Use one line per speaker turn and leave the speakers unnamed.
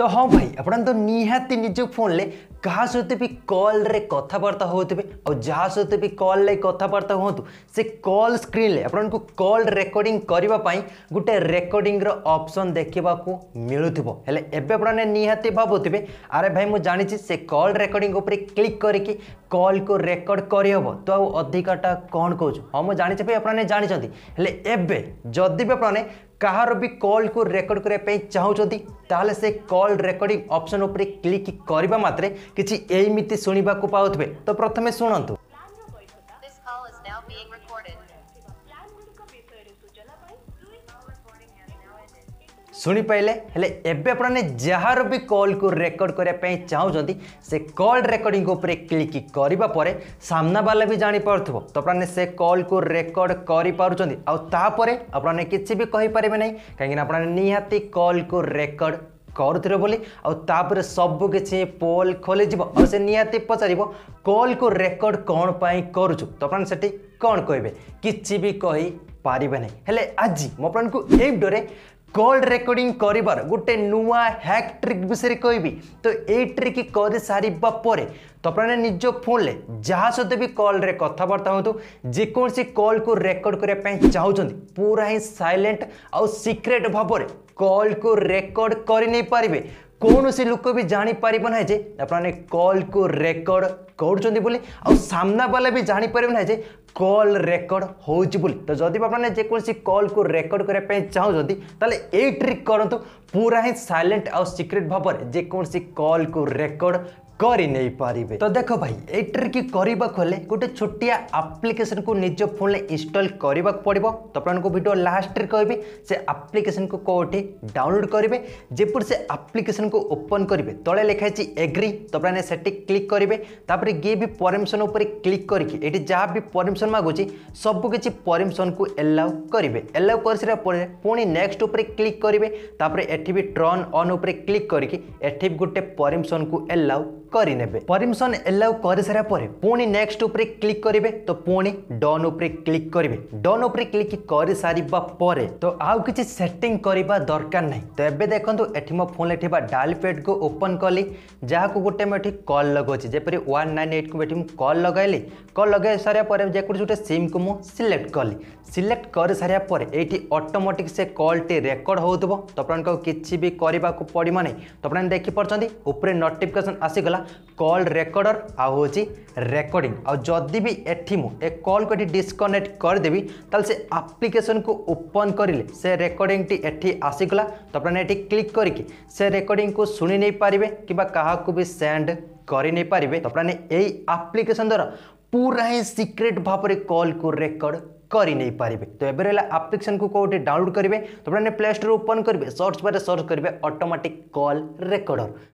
ତ ହଁ ଭାଇ ଆପଣ ତ ନିହାତି ନିଜ ଫୋନ୍ରେ କାହା ସହିତ ବି କଲ୍ରେ କଥାବାର୍ତ୍ତା ହେଉଥିବେ ଆଉ ଯାହା ସହିତ ବି କଲ୍ରେ କଥାବାର୍ତ୍ତା ହୁଅନ୍ତୁ ସେ କଲ୍ ସ୍କ୍ରିନ୍ରେ ଆପଣଙ୍କୁ କଲ୍ ରେକର୍ଡ଼ିଂ କରିବା ପାଇଁ ଗୋଟେ ରେକର୍ଡ଼ିଂର ଅପସନ୍ ଦେଖିବାକୁ ମିଳୁଥିବ ହେଲେ ଏବେ ଆପଣମାନେ ନିହାତି ଭାବୁଥିବେ ଆରେ ଭାଇ ମୁଁ ଜାଣିଛି ସେ କଲ୍ ରେକର୍ଡ଼ିଂ ଉପରେ କ୍ଲିକ୍ କରିକି କଲ୍କୁ ରେକର୍ଡ଼ କରିହେବ ତୁ ଆଉ ଅଧିକଟା କ'ଣ କହୁଛୁ ହଁ ମୁଁ ଜାଣିଛି ଭାଇ ଆପଣମାନେ ଜାଣିଛନ୍ତି ହେଲେ ଏବେ ଯଦି ବି ଆପଣମାନେ कहार भी कॉल को रेकर्ड करने चाहते से कॉल रेकर्डिंग ऑप्शन ऊपर क्लिक करवा मात्र किसी शुणा को हैं तो प्रथम शुणु ଶୁଣିପାରିଲେ ହେଲେ ଏବେ ଆପଣମାନେ ଯାହାର ବି କଲ୍କୁ ରେକର୍ଡ଼ କରିବା ପାଇଁ ଚାହୁଁଛନ୍ତି ସେ କଲ୍ ରେକର୍ଡ଼ିଂ ଉପରେ କ୍ଲିକ୍ କରିବା ପରେ ସାମ୍ନାବାଲା ବି ଜାଣିପାରୁଥିବ ତ ଆପଣମାନେ ସେ କଲ୍କୁ ରେକର୍ଡ଼ କରିପାରୁଛନ୍ତି ଆଉ ତାପରେ ଆପଣମାନେ କିଛି ବି କହିପାରିବେ ନାହିଁ କାହିଁକିନା ଆପଣମାନେ ନିହାତି କଲ୍କୁ ରେକର୍ଡ଼ କରୁଥିଲେ ବୋଲି ଆଉ ତାପରେ ସବୁକିଛି ପୋଲ୍ ଖୋଲିଯିବ ଆଉ ସେ ନିହାତି ପଚାରିବ କଲ୍କୁ ରେକର୍ଡ଼ କ'ଣ ପାଇଁ କରୁଛୁ ତ ଆପଣମାନେ ସେଠି କ'ଣ କହିବେ କିଛି ବି କହିପାରିବେ ନାହିଁ ହେଲେ ଆଜି ମୁଁ ଆପଣଙ୍କୁ ଏଇ ଭିଡ଼ିଓରେ কল রেকর্ডিং করবার গোটে নূয়া হ্যাক ট্রিক বিষয়ে কবি তো এই ট্রিক করে সারা পরে আপনার নিজ ফোনে যা সহ বি কলরে কথাবার্তা হুম যেকোন কল কু রেকর্ড করা চাহুন পুরা হি সাইলেন্ট আিক্রেট ভাবে কল কু রেকর্ড করে নিয়ে পারে କୌଣସି ଲୋକ ବି ଜାଣିପାରିବ ନାହିଁ ଯେ ଆପଣମାନେ କଲ୍କୁ ରେକର୍ଡ଼ କରୁଛନ୍ତି ବୋଲି ଆଉ ସାମ୍ନାବାଲା ବି ଜାଣିପାରିବ ନାହିଁ ଯେ କଲ୍ ରେକର୍ଡ଼ ହେଉଛି ବୋଲି ତ ଯଦି ଆପଣମାନେ ଯେକୌଣସି କଲ୍କୁ ରେକର୍ଡ଼ କରିବା ପାଇଁ ଚାହୁଁଛନ୍ତି ତାହେଲେ ଏଇ ଟ୍ରିକ୍ କରନ୍ତୁ ପୁରା ହିଁ ସାଇଲେଣ୍ଟ ଆଉ ସିକ୍ରେଟ୍ ଭାବରେ ଯେକୌଣସି କଲ୍କୁ ରେକର୍ଡ଼ करें तो देख भाई एटर की करवाक गोटे छोटिया आप्लिकेसन को निज फोन इनस्टल करने को पड़ो तो आपको भिड लास्ट कह से आप्लिकेसन को कौटी डाउनलोड करेंगे जपुर से आप्लिकेसन को ओपन करेंगे तले लिखाई एग्री तो मैंने से क्लिक करेंगे ये भी परमिशन उपर क्लिक करके ये जहाँ भी परमिशन मगुच सबकि परमिशन को एलाउ करेंगे एलाउ कर सारे पुणी नेक्स्ट उपर क्लिक करेंगे एटी भी ट्रन अन् क्लिक करके गोटे परमिशन को एलाउ କରିନେବେ ପରମିସନ୍ ଏଲାଉ କରିସାରିବା ପରେ ପୁଣି ନେକ୍ସଟ ଉପରେ କ୍ଲିକ୍ କରିବେ ତ ପୁଣି ଡନ୍ ଉପରେ କ୍ଲିକ୍ କରିବେ ଡନ୍ ଉପରେ କ୍ଲିକ୍ କରିସାରିବା ପରେ ତ ଆଉ କିଛି ସେଟିଂ କରିବା ଦରକାର ନାହିଁ ତ ଏବେ ଦେଖନ୍ତୁ ଏଠି ମୋ ଫୋନ୍ରେ ଥିବା ଡାଲ୍ ପେଡ଼୍କୁ ଓପନ୍ କଲି ଯାହାକୁ ଗୋଟେ ମୁଁ ଏଠି କଲ୍ ଲଗାଉଛି ଯେପରି ୱାନ୍ ନାଇନ୍ ଏଇଟ୍କୁ ଏଠି ମୁଁ କଲ୍ ଲଗାଇଲି କଲ୍ ଲଗାଇ ସାରିବା ପରେ ଯେକୌଣସି ଗୋଟେ ସିମ୍କୁ ମୁଁ ସିଲେକ୍ଟ କଲି ସିଲେକ୍ଟ କରିସାରିବା ପରେ ଏଇଠି ଅଟୋମେଟିକ୍ ସେ କଲ୍ଟି ରେକର୍ଡ଼ ହେଉଥିବ ତ ଆପଣଙ୍କୁ କିଛି ବି କରିବାକୁ ପଡ଼ିବ ନାହିଁ ତ ଆପଣ ଦେଖିପାରୁଛନ୍ତି ଉପରେ ନୋଟିଫିକେସନ୍ ଆସିଗଲା ହେଇଗଲା কল রেকর্ডর আছে রেকর্ডিং আদি বি এটি মু এ কল কু এটি ডিসকনেক্ট করেদেবি তাহলে সে আপ্লিকেসন কু ওপন করলে সে রেকর্ডিংটি এটি আসিগলা তো আপনার এটি ক্লিক করি সে রেকর্ডিং কু শুনে নেই পারে কিংবা কাহকু বি সেন্ড করে নেই পারে তো আপনার এই আপ্লিকেসন দ্বারা পুরা হি সিক্রেট ভাবে কল কু রেকর্ড कर नहीं पारे तो ये रहा आप्लिकेसन को कौटे डाउनलोड करेंगे तो प्ले स्टोर ओपन करेंगे सर्च बारे सर्च करेंगे अटोमेटिक कॉल रेकर्डर